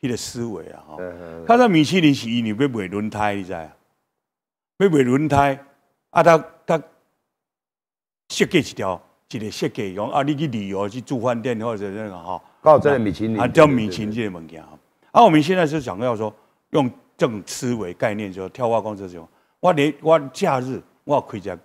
迄个思维啊！较在米其林是伊，你要买轮胎，你知？要买轮胎，啊，他他设计一条，一个设计，讲啊，你去旅游去住饭店或者那个哈，搞个米其林啊，叫米其林这个物件啊，我们现在是想要说用。正思维概念，就跳蛙公车，就我连我假日我开只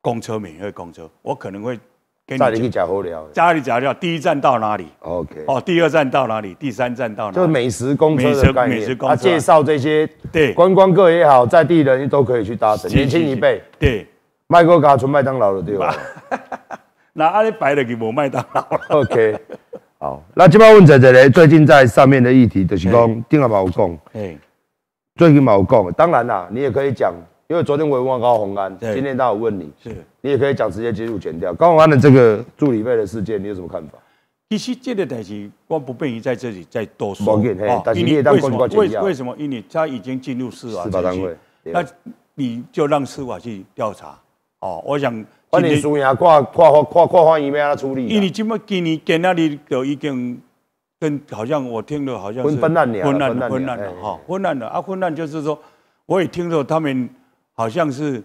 公车，免费公车，我可能会跟你去交流。家里交流，第一站到哪里？OK。哦，第二站到哪里？第三站到哪里？就美食公车的概念，他介绍这些对观光客也好，在地人都可以去搭乘。年轻一辈对麦克卡村麦当劳的对吧？那阿里摆了给无麦当劳？OK。好，那这边问仔仔咧，最近在上面的议题，就是讲丁阿爸有讲。最近冇讲，当然啦，你也可以讲，因为昨天我也问高鸿安，今天他有问你，是，你也可以讲直接接入剪掉。高鸿安的这个助理费的事件，你有什么看法？其实这个东代志，我不便于在这里再多说。我给但是你也当八卦为为什么？因为他已经进入司法单位，那你就让司法去调查。哦，我想。法律书也挂挂挂挂挂，一面来处理。因为今麦今年跟那里都已经。跟好像我听了，好像是昏暗的，昏暗的昏的哈，昏暗的啊！昏暗就是说，我也听说他们好像是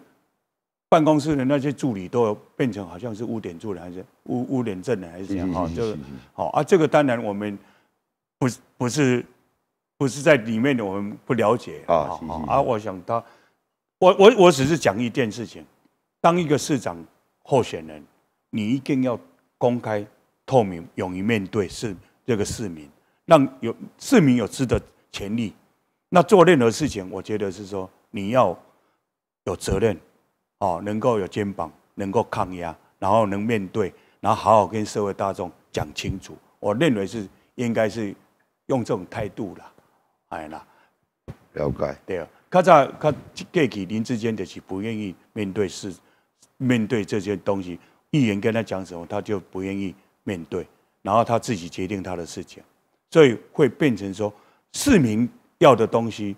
办公室的那些助理都变成好像是污点助理还是污污点证的还是怎样哈？就好啊！这个当然我们不是不是不是在里面的，我们不了解啊啊！我想他，我我我只是讲一件事情：当一个市长候选人，你一定要公开、透明、勇于面对是。这个市民，让有市民有知的权利，那做任何事情，我觉得是说你要有责任，哦，能够有肩膀，能够抗压，然后能面对，然后好好跟社会大众讲清楚。我认为是应该是用这种态度了，哎啦，了解，对啊，他在他个体人之间的是不愿意面对是面对这些东西，议员跟他讲什么，他就不愿意面对。然后他自己决定他的事情，所以会变成说市民要的东西，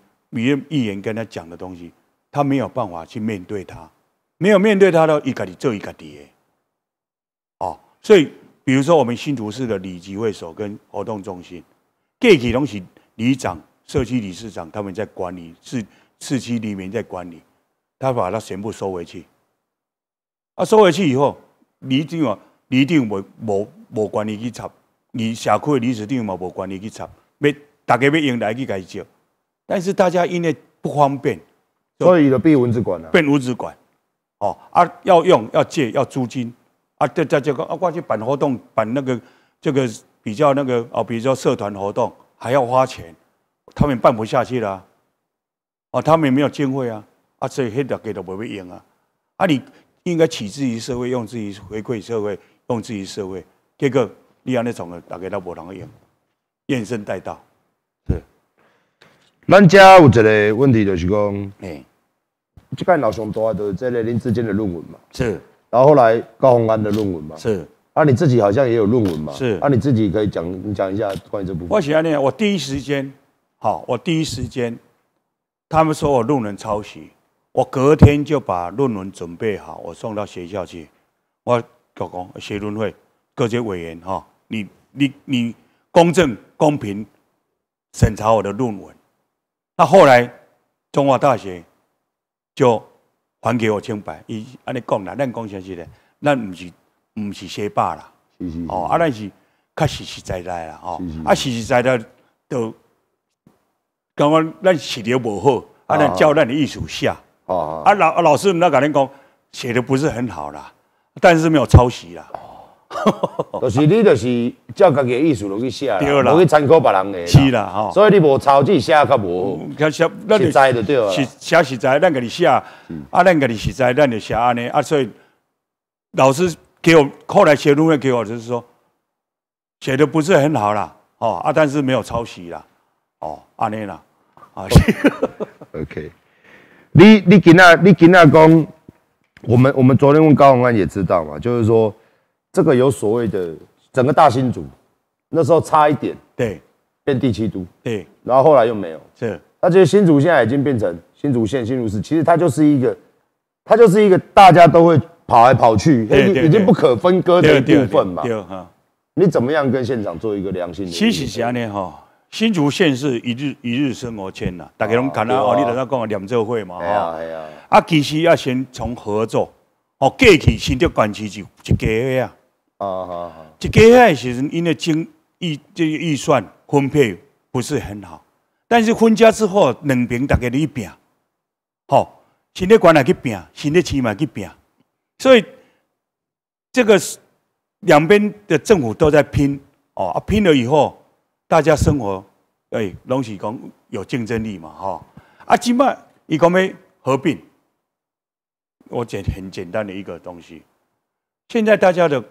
议员跟他讲的东西，他没有办法去面对他，没有面对他的，一个做一个爹，哦，所以比如说我们新竹市的里级会所跟活动中心，这些东西里长、社区理事长他们在管理，市市区里面在管理，他把它全部收回去，啊，收回去以后，你一定要。一定没没没管理去插，你社区的临时电嘛没管理去插，要大家要用来去解决，但是大家因为不方便，所以就变蚊子管了，变蚊子管，哦啊要用要借要租金，啊这这这个啊过去办活动办那个这个比较那个啊比如说社团活动还要花钱，他们办不下去了，啊他们也没有经费啊啊所以大家给的不会用啊啊你应该取之于社会，用之于回馈社会。用自己社会，结果你安尼从个大家都不啷用，怨声载道。是，咱家有一个问题，就是讲，哎，这间老兄多都这类恁之间的论文嘛，是。然后后来高宏安的论文嘛，是。啊，你自己好像也有论文嘛，是。啊，你自己可以讲，你讲一下关于这部。分。我喜欢念，我第一时间，好，我第一时间，他们说我论文抄袭，我隔天就把论文准备好，我送到学校去，我。教工学论会各界委员哈，你你你公正公平审查我的论文。那后来，中华大学就还给我清白。伊安尼讲啦，咱讲诚实咧，咱毋是毋是学霸啦，哦啊，咱是确实实在在啦，哦啊，实实在在都，感觉咱写的无好，啊，咱照咱的艺术写，哦，啊老老师，毋那甲恁讲写的不是很好啦。但是没有抄袭啦，就是你就是照自己的意思落去写啦，不去参考别人的，是啦哈。所以你无抄自己写较无，写实在就对啦。写实在，咱个你写，啊咱个你实在，咱就写安尼，啊所以老师给我后来写论文给我就是说写的不是很好啦，哦啊但是没有抄袭啦，哦安尼啦，啊 OK。你你跟那，你跟那讲。我们我们昨天问高宏安也知道嘛，就是说这个有所谓的整个大新竹那时候差一点对变第七都对，然后后来又没有是，那这些新竹现在已经变成新竹县新竹市，其实它就是一个它就是一个大家都会跑来跑去，已经已经不可分割的一部分嘛。对哈，你怎么样跟现场做一个良性？其谢谢安呢，哈。新竹县是一日一日生活圈呐，大家拢看到哦，你头先讲两周会嘛，啊，啊，其实要先从合作，哦，过去新竹管区就一家伙啊啊啊，一家诶时阵，因为经预这个预算分配不是很好，但是分家之后，两边大家去拼，吼，新竹管来去拼，新竹区嘛去拼，所以这个两边的政府都在拼，哦，啊，拼了以后。大家生活，哎，拢是讲有竞争力嘛，哈！啊，今麦伊讲咩合并，我简很简单的一个东西。现在大家的，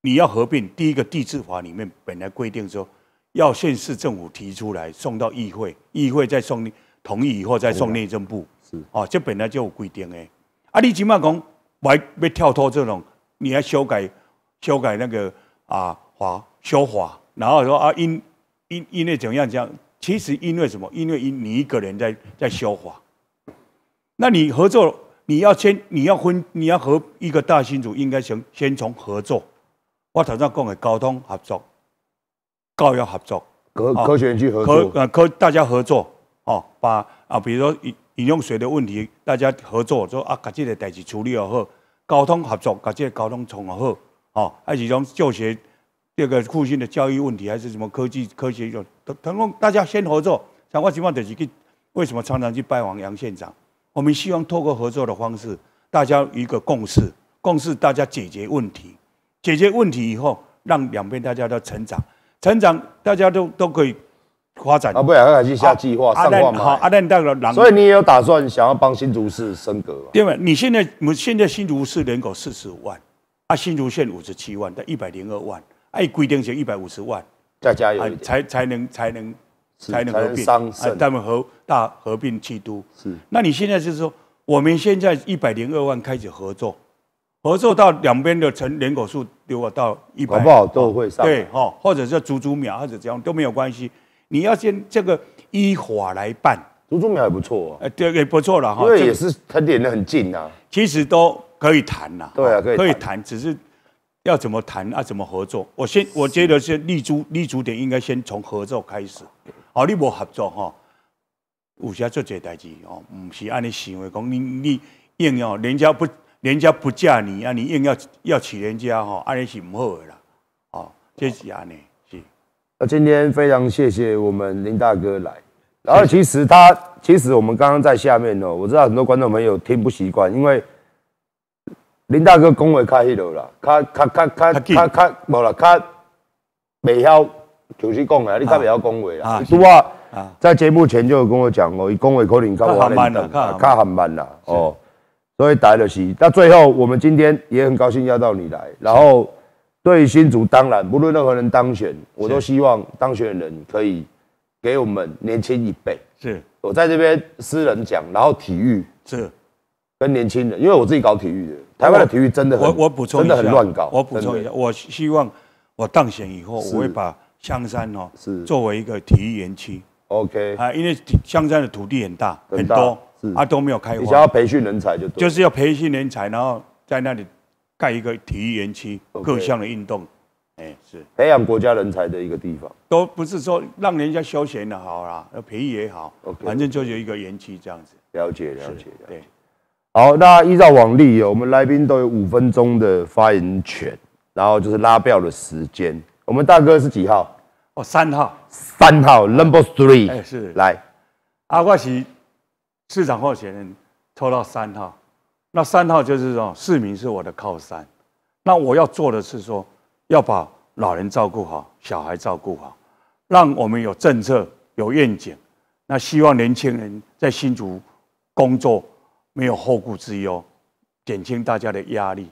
你要合并，第一个地质法里面本来规定说，要县市政府提出来，送到议会，议会再送同意以后，再送内政部。是啊，这本来就有规定诶。啊，你今麦讲，为要跳脱这种，你要修改修改那个啊法修法。然后说啊，因因因为怎样怎样，其实因为什么？因为一你一个人在在消化。那你合作，你要签，你要分，你要和一个大新组，应该先先从合作。我头上讲的沟通合作、教育合作、科科学区合、科呃科大家合作哦，把啊，比如说饮饮用水的问题，大家合作，说啊，把这个代志处理好，沟通合作，把这个沟通从又好哦，还是讲教学。这个互信的教育问题，还是什么科技、科学，有，等等。大家先合作。我希望的是，为什么常常去拜访杨县长？我们希望透过合作的方式，大家一个共识，共识大家解决问题。解决问题以后，让两边大家都成长，成长大家都都可以发展。啊，不要开始下计划、上规划。阿兰，阿兰到了。所以你也有打算想要帮新竹市升格？对吧？你现在，我们现在新竹市人口四十五万，啊，新竹县五十七万，到一百零二万。按规定是一百五十万，再加，才才能才能才能合并，他们合大合并七都。是，那你现在就是说，我们现在一百零二万开始合作，合作到两边的成人口数如果到一百，好不好都会上。对哈，或者是竹竹苗，或者怎样都没有关系。你要先这个依法来办，竹竹苗也不错啊，对，也不错了哈，对，也是他离得很近啊，其实都可以谈呐，对啊，可以可以谈，只是。要怎么谈啊？怎么合作？我先，我觉得先立足立足点应该先从合作开始。哦，你无合作哈，武侠做这代志哦，唔是按你想为讲，你你硬要人家不人家不嫁你，啊，你硬要要娶人家哈，按你是唔好的啦。哦，即是按你，是。那今天非常谢谢我们林大哥来。然后其实他，其实我们刚刚在下面哦，我知道很多观众朋友听不习惯，因为。林大哥讲话较迄落啦，较较较较较较无啦，较未晓，就是讲啊，你较未晓讲话啦。啊啊啊。在节目前就有跟我讲，哦，以工会口令较我很慢啦。卡很慢啦。哦。所以台就是，那最后我们今天也很高兴邀到你来，然后对新竹当然不论任何人当选，我都希望当选的人可以给我们年轻一辈。是。我在这边私人讲，然后体育。是。跟年轻人，因为我自己搞体育的，台湾的体育真的很我我补充，真的很乱搞。我补充一下，我希望我当选以后，我会把香山哦，是作为一个体育园区。OK，啊，因为香山的土地很大很多，是啊都没有开发。想要培训人才就就是要培训人才，然后在那里盖一个体育园区，各项的运动，哎，是培养国家人才的一个地方。都不是说让人家休闲的，好啦，要培育也好，OK，反正就有一个园区这样子。了解了解，解。好，那依照往例，我们来宾都有五分钟的发言权，然后就是拉票的时间。我们大哥是几号？哦，三号。三号，Number Three。哎，是来。阿怪奇市长候选人，抽到三号。那三号就是说，市民是我的靠山。那我要做的是说，要把老人照顾好，小孩照顾好，让我们有政策，有愿景。那希望年轻人在新竹工作。没有后顾之忧，减轻大家的压力，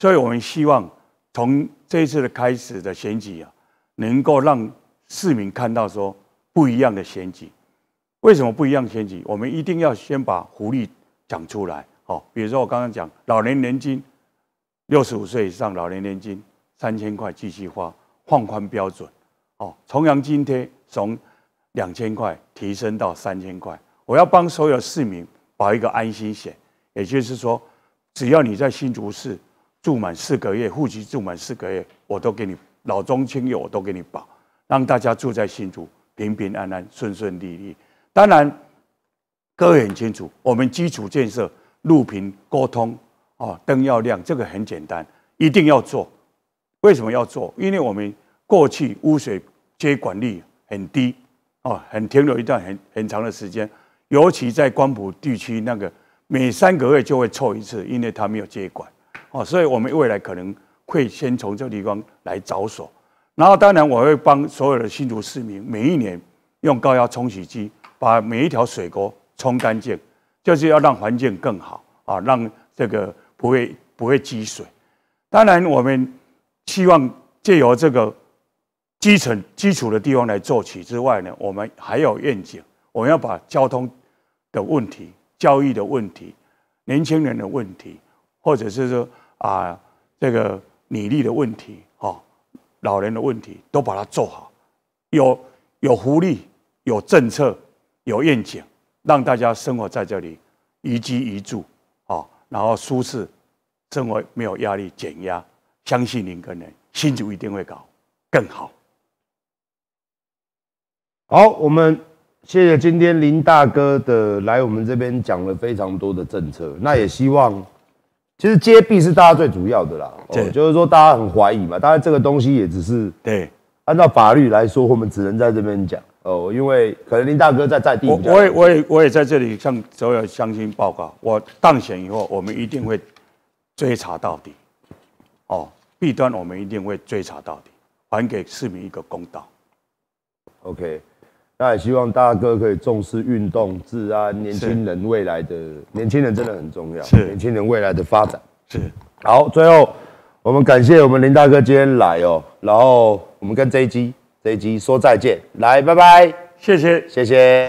所以我们希望从这一次的开始的选举啊，能够让市民看到说不一样的选举。为什么不一样选举？我们一定要先把福利讲出来。哦，比如说我刚刚讲老年年金，六十五岁以上老年年金三千块继续花，放宽标准。哦，重阳津贴从两千块提升到三千块，我要帮所有市民。保一个安心险，也就是说，只要你在新竹市住满四个月，户籍住满四个月，我都给你老中青幼，我都给你保，让大家住在新竹平平安安、顺顺利利。当然，各位很清楚，我们基础建设、路平、沟通啊，灯要亮，这个很简单，一定要做。为什么要做？因为我们过去污水接管率很低，哦，很停留一段很很长的时间。尤其在光谱地区，那个每三个月就会臭一次，因为它没有接管哦，所以我们未来可能会先从这个地方来着手。然后，当然我会帮所有的新竹市民，每一年用高压冲洗机把每一条水沟冲干净，就是要让环境更好啊，让这个不会不会积水。当然，我们希望借由这个基层基础的地方来做起之外呢，我们还有愿景，我们要把交通。的问题、教育的问题、年轻人的问题，或者是说啊，这个体力的问题、哈，老人的问题，都把它做好，有有福利、有政策、有愿景，让大家生活在这里宜居宜住啊，然后舒适，生活没有压力、减压，相信您跟人，新竹一定会搞更好。好，我们。谢谢今天林大哥的来我们这边讲了非常多的政策，那也希望，其实接币是大家最主要的啦，就是说大家很怀疑嘛，当然这个东西也只是对，按照法律来说，我们只能在这边讲哦，因为可能林大哥在在地，我我也我也在这里向所有乡亲报告，我当选以后，我们一定会追查到底，哦，弊端我们一定会追查到底，还给市民一个公道。OK。那也希望大哥可以重视运动治安，年轻人未来的年轻人真的很重要，是年轻人未来的发展是。好，最后我们感谢我们林大哥今天来哦，然后我们跟这一集这一集说再见，来拜拜，谢谢谢谢。